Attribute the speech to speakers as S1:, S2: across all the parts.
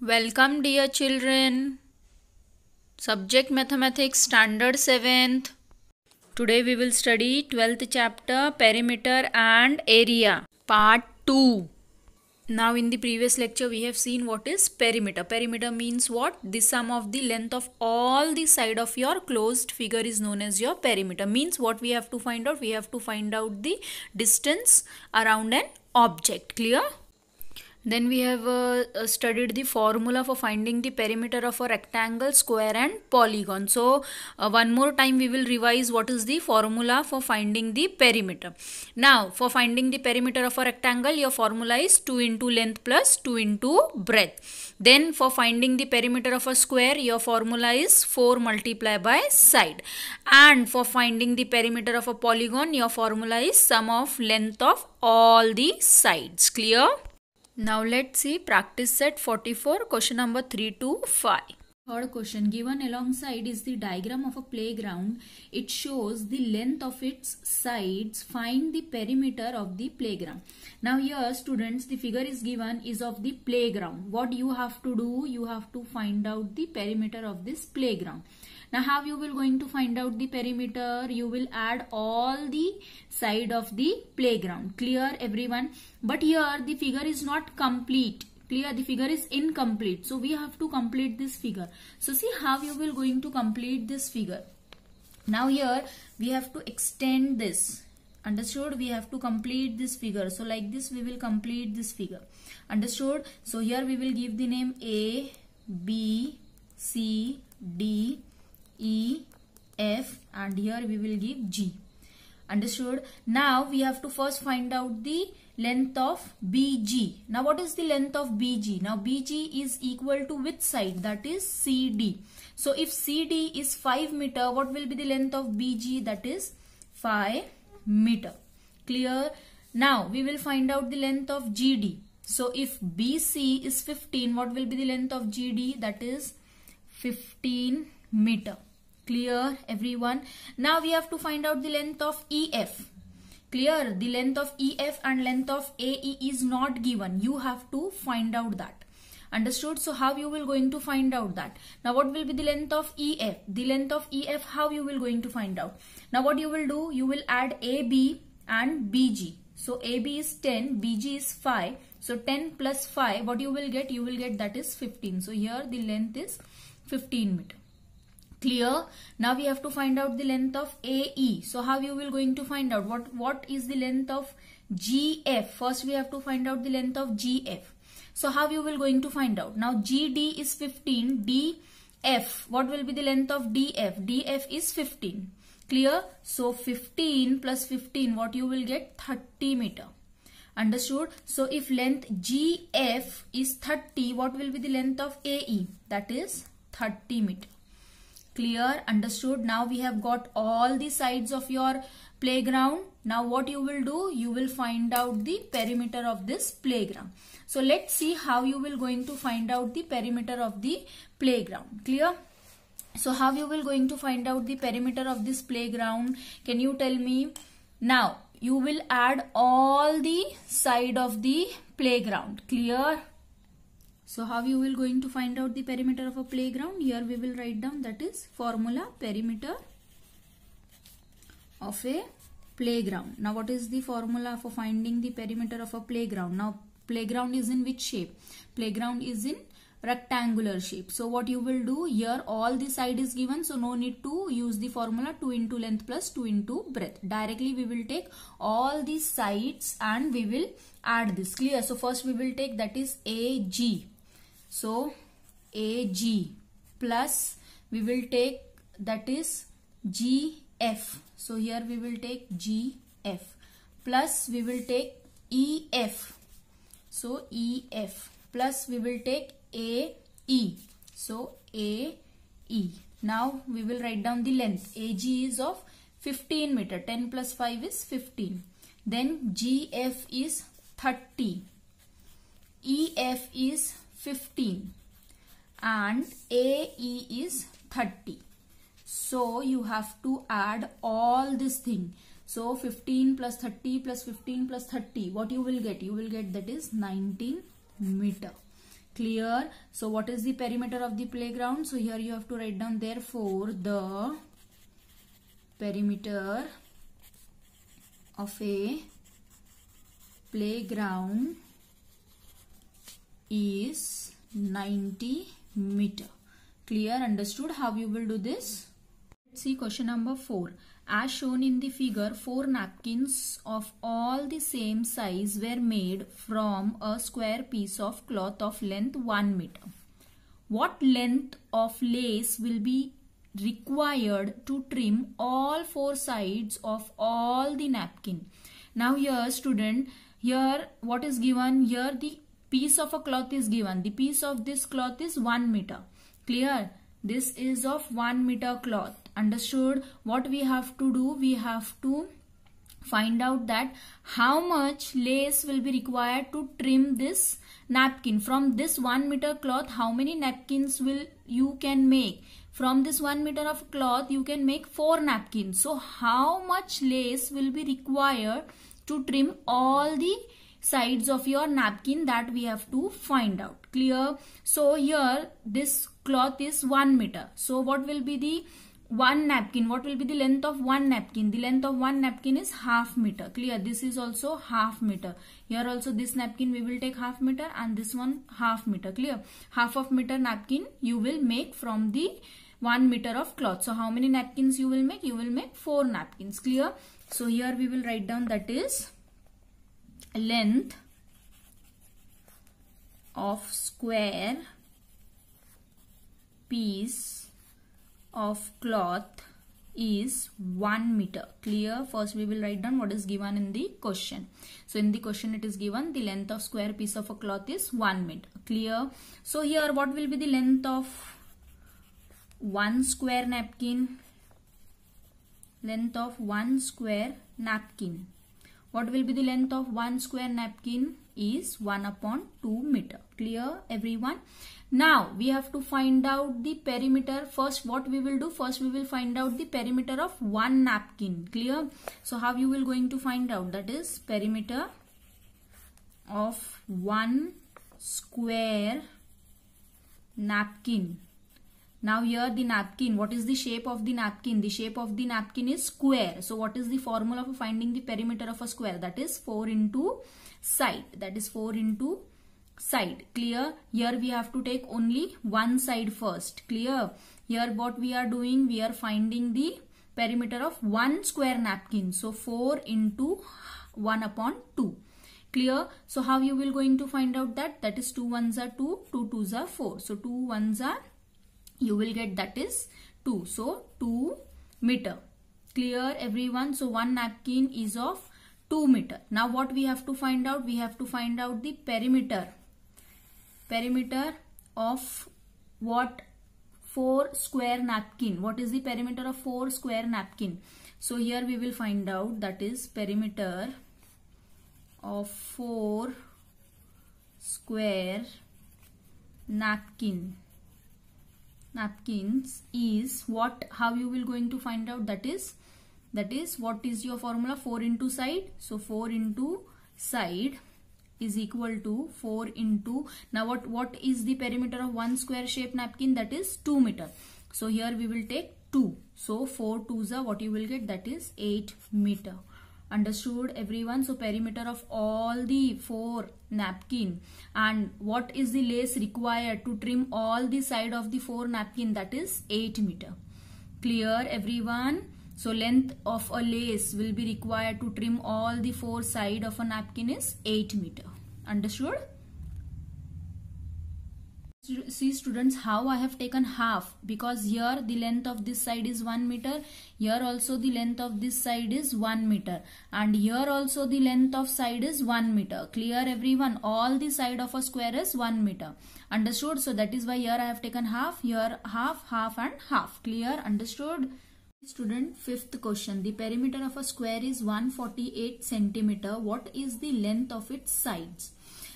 S1: Welcome dear children. Subject Mathematics Standard 7th. Today we will study 12th chapter Perimeter and Area Part 2. Now in the previous lecture we have seen what is perimeter. Perimeter means what? The sum of the length of all the side of your closed figure is known as your perimeter. Means what we have to find out? We have to find out the distance around an object. Clear? Then we have uh, uh, studied the formula for finding the perimeter of a rectangle, square and polygon. So uh, one more time we will revise what is the formula for finding the perimeter. Now for finding the perimeter of a rectangle your formula is 2 into length plus 2 into breadth. Then for finding the perimeter of a square your formula is 4 multiply by side. And for finding the perimeter of a polygon your formula is sum of length of all the sides. Clear? Now let's see practice set 44 question number 3 to 5. Third question given alongside is the diagram of a playground. It shows the length of its sides. Find the perimeter of the playground. Now here students the figure is given is of the playground. What you have to do? You have to find out the perimeter of this playground. Now how you will going to find out the perimeter? You will add all the side of the playground. Clear everyone? But here the figure is not complete clear the figure is incomplete so we have to complete this figure so see how you will going to complete this figure now here we have to extend this understood we have to complete this figure so like this we will complete this figure understood so here we will give the name a b c d E, F and here we will give G. Understood? Now we have to first find out the length of BG. Now what is the length of BG? Now BG is equal to which side? That is CD. So if CD is 5 meter, what will be the length of BG? That is 5 meter. Clear? Now we will find out the length of GD. So if BC is 15, what will be the length of GD? That is 15 meter. Clear everyone. Now we have to find out the length of EF. Clear the length of EF and length of AE is not given. You have to find out that. Understood? So how you will going to find out that? Now what will be the length of EF? The length of EF how you will going to find out? Now what you will do? You will add AB and BG. So AB is 10, BG is 5. So 10 plus 5 what you will get? You will get that is 15. So here the length is 15 meter clear now we have to find out the length of ae so how you will going to find out what what is the length of gf first we have to find out the length of gf so how you will going to find out now gd is 15 df what will be the length of df df is 15 clear so 15 plus 15 what you will get 30 meter understood so if length gf is 30 what will be the length of ae that is 30 meter clear understood now we have got all the sides of your playground now what you will do you will find out the perimeter of this playground so let's see how you will going to find out the perimeter of the playground clear so how you will going to find out the perimeter of this playground can you tell me now you will add all the side of the playground clear so how you will going to find out the perimeter of a playground? Here we will write down that is formula perimeter of a playground. Now what is the formula for finding the perimeter of a playground? Now playground is in which shape? Playground is in rectangular shape. So what you will do here all the side is given so no need to use the formula 2 into length plus 2 into breadth. Directly we will take all the sides and we will add this clear. So first we will take that is AG so AG plus we will take that is GF. So here we will take GF plus we will take EF. So EF plus we will take AE. So AE. Now we will write down the length. AG is of 15 meter. 10 plus 5 is 15. Then GF is 30. EF is 15 and AE is 30. So you have to add all this thing. So 15 plus 30 plus 15 plus 30 what you will get? You will get that is 19 meter. Clear? So what is the perimeter of the playground? So here you have to write down therefore the perimeter of a playground is 90 meter. Clear understood how you will do this? Let's see question number 4. As shown in the figure, four napkins of all the same size were made from a square piece of cloth of length 1 meter. What length of lace will be required to trim all four sides of all the napkin? Now here student, here what is given? Here the piece of a cloth is given. The piece of this cloth is 1 meter. Clear? This is of 1 meter cloth. Understood? What we have to do? We have to find out that how much lace will be required to trim this napkin. From this 1 meter cloth, how many napkins will you can make? From this 1 meter of cloth, you can make 4 napkins. So, how much lace will be required to trim all the sides of your napkin that we have to find out clear so here this cloth is 1 meter so what will be the one napkin what will be the length of one napkin the length of one napkin is half meter clear this is also half meter here also this napkin we will take half meter and this one half meter clear half of meter napkin you will make from the one meter of cloth so how many napkins you will make you will make four napkins clear so here we will write down that is length of square piece of cloth is 1 meter clear first we will write down what is given in the question so in the question it is given the length of square piece of a cloth is 1 meter clear so here what will be the length of one square napkin length of one square napkin what will be the length of one square napkin is 1 upon 2 meter clear everyone now we have to find out the perimeter first what we will do first we will find out the perimeter of one napkin clear so how you will going to find out that is perimeter of one square napkin now here the napkin, what is the shape of the napkin? The shape of the napkin is square. So what is the formula for finding the perimeter of a square? That is 4 into side. That is 4 into side. Clear? Here we have to take only one side first. Clear? Here what we are doing? We are finding the perimeter of one square napkin. So 4 into 1 upon 2 clear so how you will going to find out that that is 2 ones are 2 2 twos are 4 so 2 ones are you will get that is 2 so 2 meter clear everyone so one napkin is of 2 meter now what we have to find out we have to find out the perimeter perimeter of what 4 square napkin what is the perimeter of 4 square napkin so here we will find out that is perimeter of 4 square napkin napkins is what how you will going to find out that is that is what is your formula 4 into side so 4 into side is equal to 4 into now what what is the perimeter of one square shape napkin that is 2 meter so here we will take 2 so 4 2s are what you will get that is 8 meter understood everyone so perimeter of all the four napkin and what is the lace required to trim all the side of the four napkin that is 8 meter clear everyone so length of a lace will be required to trim all the four side of a napkin is 8 meter understood see students how I have taken half because here the length of this side is 1 meter here also the length of this side is 1 meter and here also the length of side is 1 meter clear everyone all the side of a square is 1 meter understood so that is why here I have taken half here half half and half clear understood Student, fifth question. The perimeter of a square is 148 centimeter. What is the length of its sides?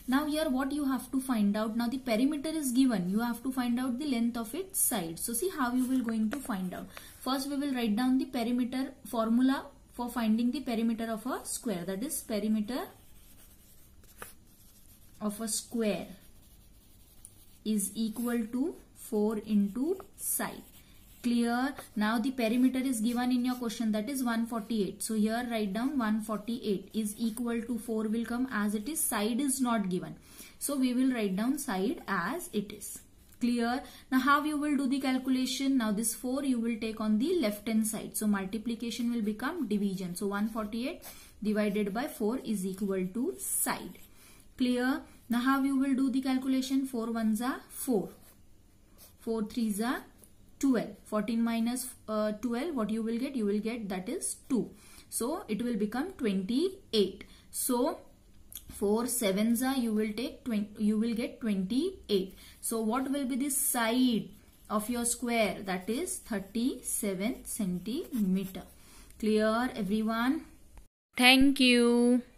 S1: Now here what you have to find out. Now the perimeter is given. You have to find out the length of its side. So see how you will going to find out. First we will write down the perimeter formula for finding the perimeter of a square. That is perimeter of a square is equal to 4 into side. Clear. Now the perimeter is given in your question that is 148. So here write down 148 is equal to 4 will come as it is. Side is not given. So we will write down side as it is. Clear. Now how you will do the calculation? Now this 4 you will take on the left hand side. So multiplication will become division. So 148 divided by 4 is equal to side. Clear. Now how you will do the calculation? 4 ones are 4. 4 threes are 12 14 minus, uh, 12 what you will get you will get that is 2 so it will become 28 so 4 sevens are you will take 20, you will get 28 so what will be the side of your square that is 37 centimeter clear everyone thank you